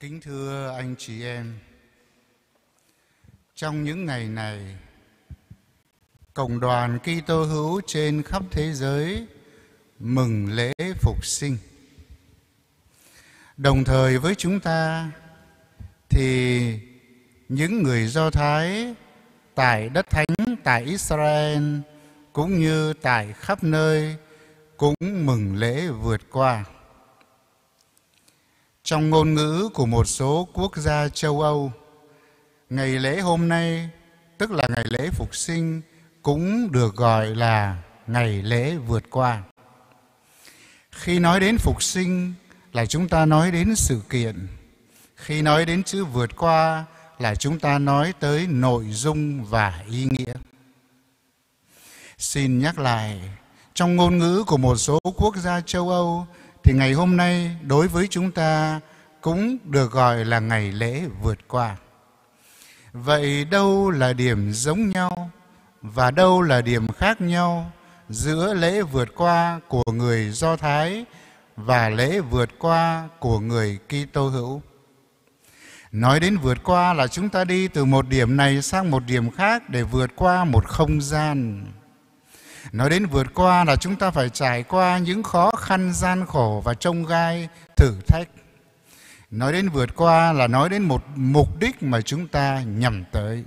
Kính thưa anh chị em, trong những ngày này, Cộng đoàn Kitô hữu trên khắp thế giới mừng lễ phục sinh. Đồng thời với chúng ta thì những người Do Thái tại đất thánh tại Israel cũng như tại khắp nơi cũng mừng lễ vượt qua. Trong ngôn ngữ của một số quốc gia châu Âu, ngày lễ hôm nay, tức là ngày lễ phục sinh, cũng được gọi là ngày lễ vượt qua. Khi nói đến phục sinh là chúng ta nói đến sự kiện. Khi nói đến chữ vượt qua là chúng ta nói tới nội dung và ý nghĩa. Xin nhắc lại, trong ngôn ngữ của một số quốc gia châu Âu, thì ngày hôm nay đối với chúng ta cũng được gọi là ngày lễ vượt qua. Vậy đâu là điểm giống nhau và đâu là điểm khác nhau giữa lễ vượt qua của người Do Thái và lễ vượt qua của người Kitô hữu? Nói đến vượt qua là chúng ta đi từ một điểm này sang một điểm khác để vượt qua một không gian. Nói đến vượt qua là chúng ta phải trải qua những khó khăn gian khổ và trông gai thử thách nói đến vượt qua là nói đến một mục đích mà chúng ta nhằm tới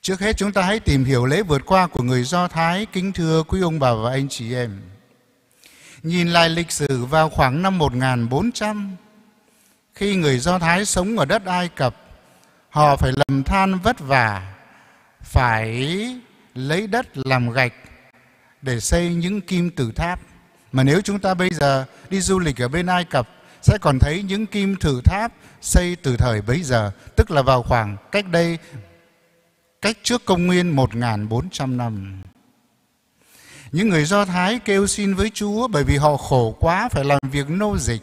trước hết chúng ta hãy tìm hiểu lễ vượt qua của người do thái kính thưa quý ông bà và anh chị em nhìn lại lịch sử vào khoảng năm 1400 khi người do thái sống ở đất ai cập họ phải lầm than vất vả phải lấy đất làm gạch để xây những kim tự tháp. Mà nếu chúng ta bây giờ đi du lịch ở bên Ai Cập sẽ còn thấy những kim tự tháp xây từ thời bấy giờ, tức là vào khoảng cách đây cách trước công nguyên 1.400 năm. Những người Do Thái kêu xin với Chúa bởi vì họ khổ quá phải làm việc nô dịch.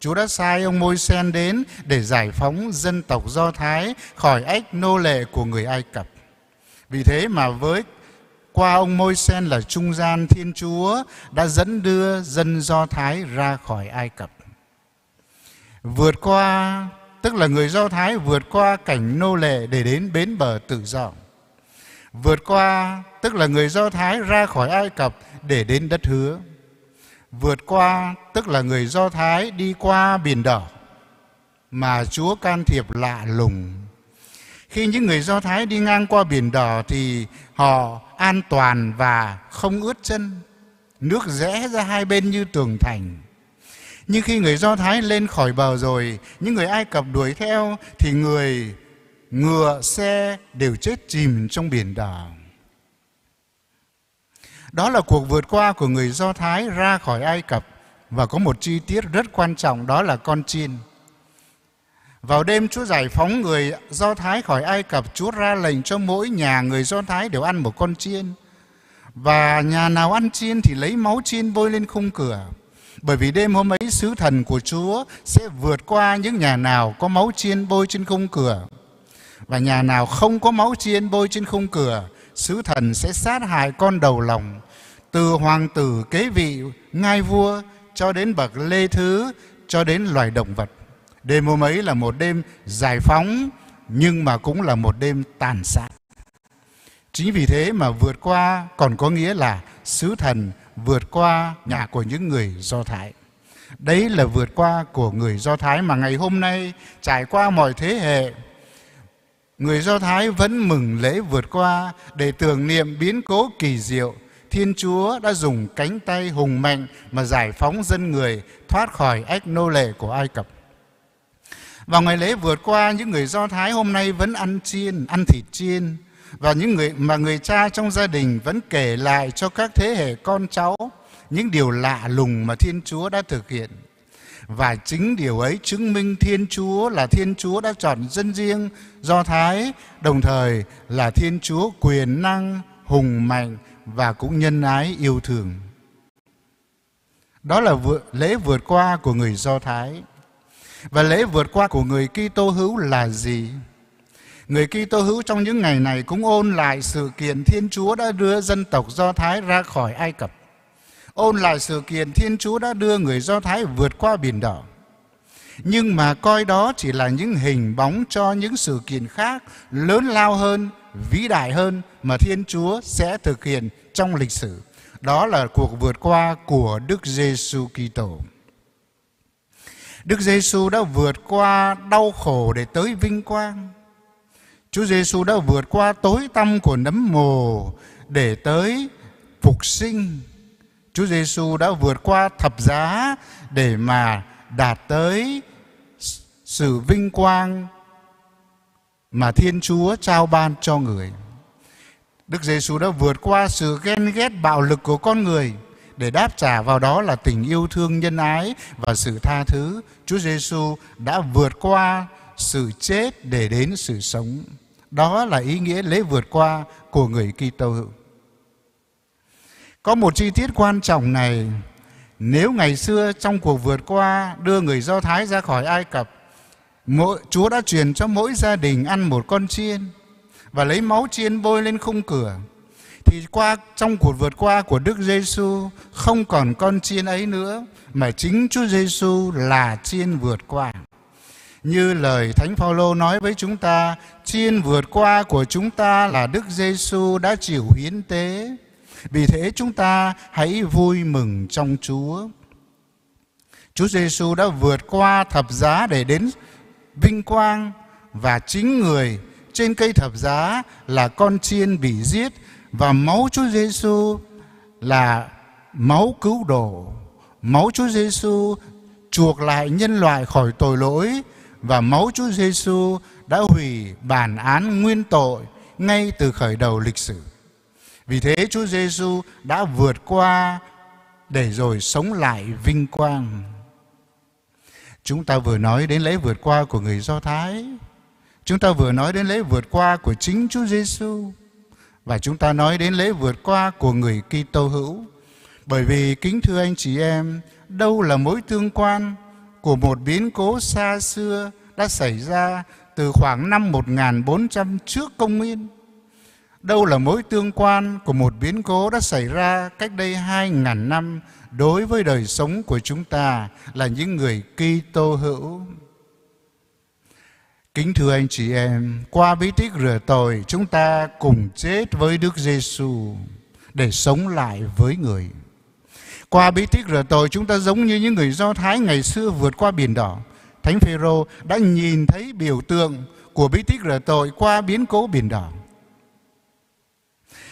Chúa đã sai ông Môi Sen đến để giải phóng dân tộc Do Thái khỏi ách nô lệ của người Ai Cập. Vì thế mà với qua ông môi sen là trung gian thiên chúa đã dẫn đưa dân do thái ra khỏi ai cập vượt qua tức là người do thái vượt qua cảnh nô lệ để đến bến bờ tự do vượt qua tức là người do thái ra khỏi ai cập để đến đất hứa vượt qua tức là người do thái đi qua biển đỏ mà chúa can thiệp lạ lùng khi những người do thái đi ngang qua biển đỏ thì họ an toàn và không ướt chân nước rẽ ra hai bên như tường thành nhưng khi người do thái lên khỏi bờ rồi những người ai cập đuổi theo thì người ngựa xe đều chết chìm trong biển đỏ đó là cuộc vượt qua của người do thái ra khỏi ai cập và có một chi tiết rất quan trọng đó là con chim. Vào đêm Chúa giải phóng người Do Thái khỏi Ai Cập, Chúa ra lệnh cho mỗi nhà người Do Thái đều ăn một con chiên. Và nhà nào ăn chiên thì lấy máu chiên bôi lên khung cửa. Bởi vì đêm hôm ấy sứ thần của Chúa sẽ vượt qua những nhà nào có máu chiên bôi trên khung cửa. Và nhà nào không có máu chiên bôi trên khung cửa, sứ thần sẽ sát hại con đầu lòng. Từ hoàng tử kế vị, ngai vua, cho đến bậc lê thứ, cho đến loài động vật. Đêm hôm ấy là một đêm giải phóng nhưng mà cũng là một đêm tàn sát. Chính vì thế mà vượt qua còn có nghĩa là sứ thần vượt qua nhà của những người Do Thái. Đấy là vượt qua của người Do Thái mà ngày hôm nay trải qua mọi thế hệ Người Do Thái vẫn mừng lễ vượt qua để tưởng niệm biến cố kỳ diệu. Thiên Chúa đã dùng cánh tay hùng mạnh mà giải phóng dân người thoát khỏi ách nô lệ của Ai Cập. Vào ngày lễ vượt qua, những người Do Thái hôm nay vẫn ăn chiên, ăn thịt chiên. Và những người mà người cha trong gia đình vẫn kể lại cho các thế hệ con cháu những điều lạ lùng mà Thiên Chúa đã thực hiện. Và chính điều ấy chứng minh Thiên Chúa là Thiên Chúa đã chọn dân riêng Do Thái, đồng thời là Thiên Chúa quyền năng, hùng mạnh và cũng nhân ái yêu thương. Đó là lễ vượt qua của người Do Thái. Và lễ vượt qua của người Kitô hữu là gì? Người Kitô hữu trong những ngày này cũng ôn lại sự kiện Thiên Chúa đã đưa dân tộc Do Thái ra khỏi Ai Cập. Ôn lại sự kiện Thiên Chúa đã đưa người Do Thái vượt qua biển đỏ. Nhưng mà coi đó chỉ là những hình bóng cho những sự kiện khác lớn lao hơn, vĩ đại hơn mà Thiên Chúa sẽ thực hiện trong lịch sử. Đó là cuộc vượt qua của Đức Giêsu Kitô. Đức Giêsu đã vượt qua đau khổ để tới vinh quang. Chúa Giêsu đã vượt qua tối tăm của nấm mồ để tới phục sinh. Chúa Giêsu đã vượt qua thập giá để mà đạt tới sự vinh quang mà Thiên Chúa trao ban cho người. Đức Giêsu đã vượt qua sự ghen ghét bạo lực của con người để đáp trả vào đó là tình yêu thương nhân ái và sự tha thứ. Chúa Giêsu đã vượt qua sự chết để đến sự sống. Đó là ý nghĩa lễ vượt qua của người Kitô hữu. Có một chi tiết quan trọng này, nếu ngày xưa trong cuộc vượt qua đưa người Do Thái ra khỏi Ai Cập, mỗi, Chúa đã truyền cho mỗi gia đình ăn một con chiên và lấy máu chiên bôi lên khung cửa thì qua trong cuộc vượt qua của Đức Giêsu không còn con chiên ấy nữa mà chính Chúa Giêsu là chiên vượt qua. Như lời Thánh Phaolô nói với chúng ta, chiên vượt qua của chúng ta là Đức Giêsu đã chịu hiến tế. Vì thế chúng ta hãy vui mừng trong Chúa. Chúa Giêsu đã vượt qua thập giá để đến vinh quang và chính người trên cây thập giá là con chiên bị giết và máu Chúa Giêsu là máu cứu độ máu Chúa Giêsu chuộc lại nhân loại khỏi tội lỗi và máu Chúa Giêsu đã hủy bản án nguyên tội ngay từ khởi đầu lịch sử. Vì thế Chúa Giêsu đã vượt qua để rồi sống lại vinh quang. Chúng ta vừa nói đến lễ vượt qua của người Do Thái, chúng ta vừa nói đến lễ vượt qua của chính Chúa Giêsu và chúng ta nói đến lễ vượt qua của người Kitô hữu. Bởi vì kính thưa anh chị em, đâu là mối tương quan của một biến cố xa xưa đã xảy ra từ khoảng năm 1400 trước công nguyên? Đâu là mối tương quan của một biến cố đã xảy ra cách đây 2.000 năm đối với đời sống của chúng ta là những người Kitô hữu? Kính thưa anh chị em, qua bí tích rửa tội, chúng ta cùng chết với Đức Giêsu để sống lại với người. Qua bí tích rửa tội, chúng ta giống như những người Do Thái ngày xưa vượt qua biển đỏ. Thánh Phêrô đã nhìn thấy biểu tượng của bí tích rửa tội qua biến cố biển đỏ.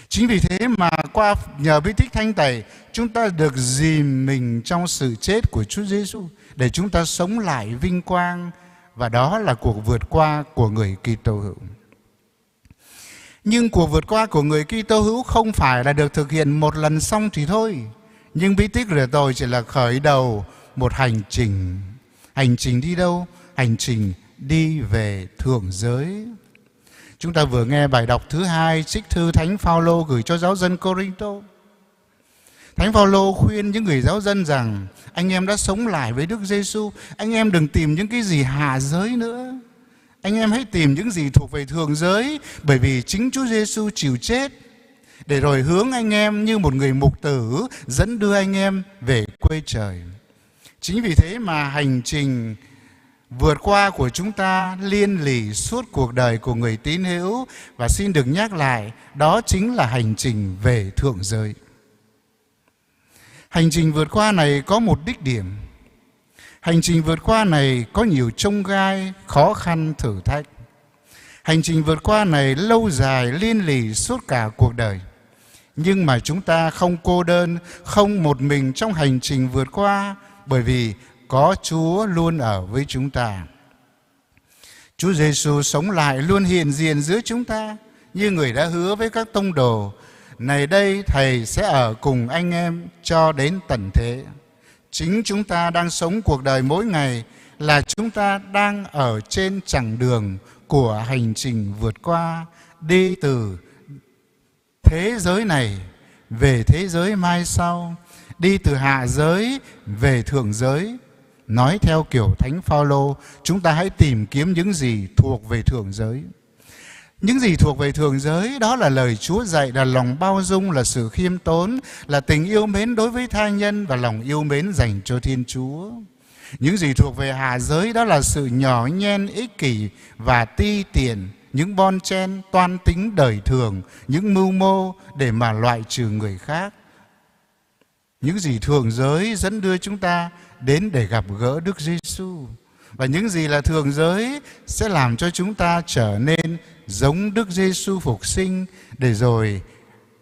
Chính vì thế mà qua nhờ bí tích thanh tẩy, chúng ta được dìm mình trong sự chết của Chúa Giêsu để chúng ta sống lại vinh quang và đó là cuộc vượt qua của người Kitô hữu. Nhưng cuộc vượt qua của người Kitô hữu không phải là được thực hiện một lần xong thì thôi, nhưng bí tích rửa tội chỉ là khởi đầu một hành trình. Hành trình đi đâu? Hành trình đi về thượng giới. Chúng ta vừa nghe bài đọc thứ hai trích thư Thánh Phaolô gửi cho giáo dân Corinto. Thánh Phaolô khuyên những người giáo dân rằng anh em đã sống lại với Đức Giêsu, anh em đừng tìm những cái gì hạ giới nữa. Anh em hãy tìm những gì thuộc về thượng giới bởi vì chính Chúa Giêsu chịu chết để rồi hướng anh em như một người mục tử dẫn đưa anh em về quê trời. Chính vì thế mà hành trình vượt qua của chúng ta liên lỉ suốt cuộc đời của người tín hữu và xin được nhắc lại đó chính là hành trình về thượng giới. Hành trình vượt qua này có một đích điểm. Hành trình vượt qua này có nhiều trông gai, khó khăn, thử thách. Hành trình vượt qua này lâu dài, liên lì suốt cả cuộc đời. Nhưng mà chúng ta không cô đơn, không một mình trong hành trình vượt qua, bởi vì có Chúa luôn ở với chúng ta. Chúa Giêsu sống lại luôn hiện diện giữa chúng ta như người đã hứa với các tông đồ này đây Thầy sẽ ở cùng anh em cho đến tận thế. Chính chúng ta đang sống cuộc đời mỗi ngày là chúng ta đang ở trên chặng đường của hành trình vượt qua đi từ thế giới này về thế giới mai sau, đi từ hạ giới về thượng giới. Nói theo kiểu Thánh Phaolô, chúng ta hãy tìm kiếm những gì thuộc về thượng giới. Những gì thuộc về thường giới đó là lời Chúa dạy là lòng bao dung, là sự khiêm tốn, là tình yêu mến đối với tha nhân và lòng yêu mến dành cho Thiên Chúa. Những gì thuộc về hạ giới đó là sự nhỏ nhen, ích kỷ và ti tiện, những bon chen toan tính đời thường, những mưu mô để mà loại trừ người khác. Những gì thường giới dẫn đưa chúng ta đến để gặp gỡ Đức Giêsu. xu và những gì là thường giới sẽ làm cho chúng ta trở nên giống Đức Giêsu phục sinh để rồi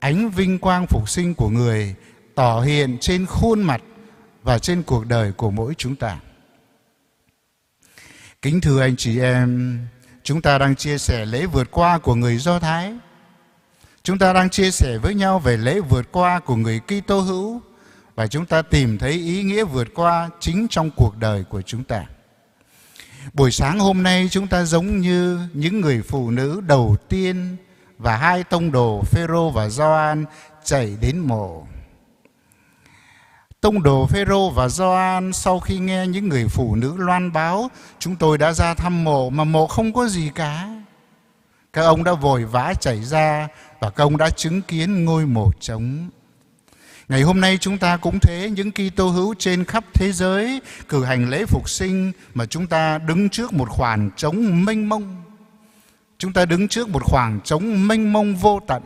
ánh vinh quang phục sinh của người tỏ hiện trên khuôn mặt và trên cuộc đời của mỗi chúng ta. Kính thưa anh chị em, chúng ta đang chia sẻ lễ vượt qua của người Do Thái. Chúng ta đang chia sẻ với nhau về lễ vượt qua của người Kitô hữu và chúng ta tìm thấy ý nghĩa vượt qua chính trong cuộc đời của chúng ta. Buổi sáng hôm nay chúng ta giống như những người phụ nữ đầu tiên và hai tông đồ Phêrô và Gioan chạy đến mộ. Tông đồ Phêrô và Gioan sau khi nghe những người phụ nữ loan báo, chúng tôi đã ra thăm mộ mà mộ không có gì cả. Các ông đã vội vã chạy ra và các ông đã chứng kiến ngôi mộ trống Ngày hôm nay chúng ta cũng thế, những Kitô hữu trên khắp thế giới cử hành lễ phục sinh mà chúng ta đứng trước một khoảng trống mênh mông. Chúng ta đứng trước một khoảng trống mênh mông vô tận.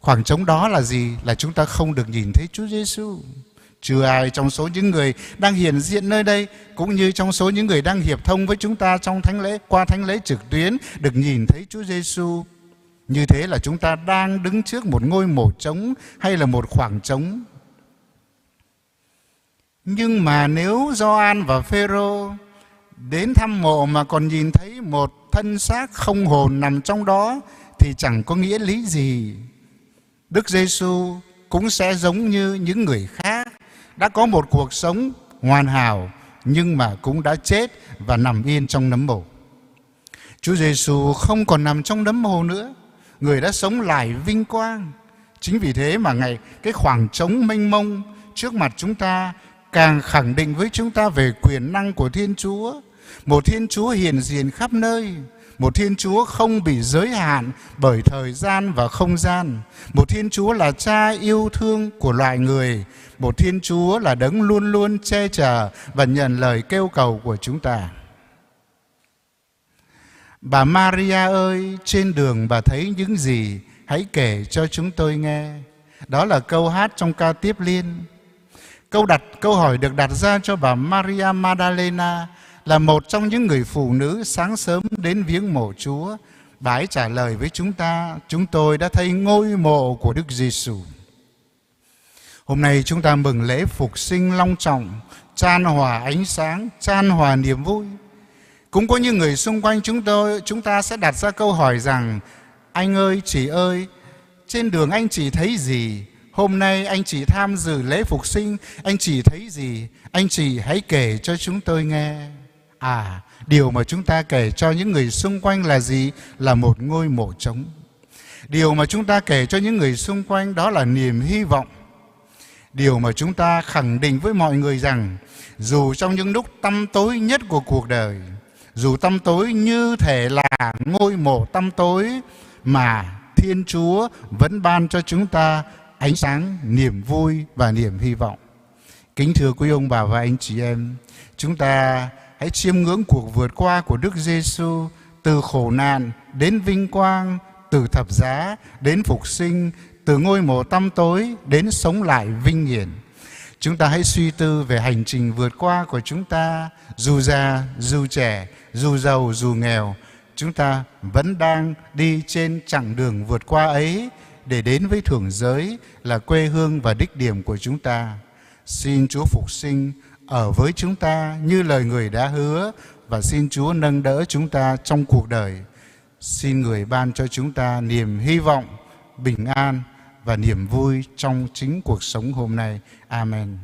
Khoảng trống đó là gì? Là chúng ta không được nhìn thấy Chúa Giêsu. Chưa ai trong số những người đang hiện diện nơi đây cũng như trong số những người đang hiệp thông với chúng ta trong thánh lễ qua thánh lễ trực tuyến được nhìn thấy Chúa Giêsu như thế là chúng ta đang đứng trước một ngôi mộ trống hay là một khoảng trống. Nhưng mà nếu Gioan và Phêrô đến thăm mộ mà còn nhìn thấy một thân xác không hồn nằm trong đó thì chẳng có nghĩa lý gì. Đức Giêsu cũng sẽ giống như những người khác đã có một cuộc sống hoàn hảo nhưng mà cũng đã chết và nằm yên trong nấm mồ. Chúa Giêsu không còn nằm trong nấm mồ nữa người đã sống lại vinh quang chính vì thế mà ngày cái khoảng trống mênh mông trước mặt chúng ta càng khẳng định với chúng ta về quyền năng của thiên chúa một thiên chúa hiền diền khắp nơi một thiên chúa không bị giới hạn bởi thời gian và không gian một thiên chúa là cha yêu thương của loài người một thiên chúa là đấng luôn luôn che chở và nhận lời kêu cầu của chúng ta Bà Maria ơi, trên đường bà thấy những gì? Hãy kể cho chúng tôi nghe. Đó là câu hát trong ca tiếp liên. Câu đặt câu hỏi được đặt ra cho bà Maria Madalena là một trong những người phụ nữ sáng sớm đến viếng mộ Chúa. Bà ấy trả lời với chúng ta, chúng tôi đã thấy ngôi mộ của Đức Giêsu. Hôm nay chúng ta mừng lễ phục sinh long trọng, chan hòa ánh sáng, chan hòa niềm vui. Cũng có những người xung quanh chúng tôi chúng ta sẽ đặt ra câu hỏi rằng anh ơi, chị ơi, trên đường anh chị thấy gì? Hôm nay anh chị tham dự lễ phục sinh, anh chị thấy gì? Anh chị hãy kể cho chúng tôi nghe. À, điều mà chúng ta kể cho những người xung quanh là gì? Là một ngôi mộ trống. Điều mà chúng ta kể cho những người xung quanh đó là niềm hy vọng. Điều mà chúng ta khẳng định với mọi người rằng dù trong những lúc tăm tối nhất của cuộc đời dù tâm tối như thể là ngôi mộ tâm tối mà Thiên Chúa vẫn ban cho chúng ta ánh sáng, niềm vui và niềm hy vọng. Kính thưa quý ông bà và anh chị em, chúng ta hãy chiêm ngưỡng cuộc vượt qua của Đức Giêsu từ khổ nạn đến vinh quang, từ thập giá đến phục sinh, từ ngôi mộ tăm tối đến sống lại vinh hiển chúng ta hãy suy tư về hành trình vượt qua của chúng ta dù già dù trẻ dù giàu dù nghèo chúng ta vẫn đang đi trên chặng đường vượt qua ấy để đến với thưởng giới là quê hương và đích điểm của chúng ta xin chúa phục sinh ở với chúng ta như lời người đã hứa và xin chúa nâng đỡ chúng ta trong cuộc đời xin người ban cho chúng ta niềm hy vọng bình an và niềm vui trong chính cuộc sống hôm nay. Amen.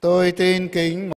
Tôi tin kính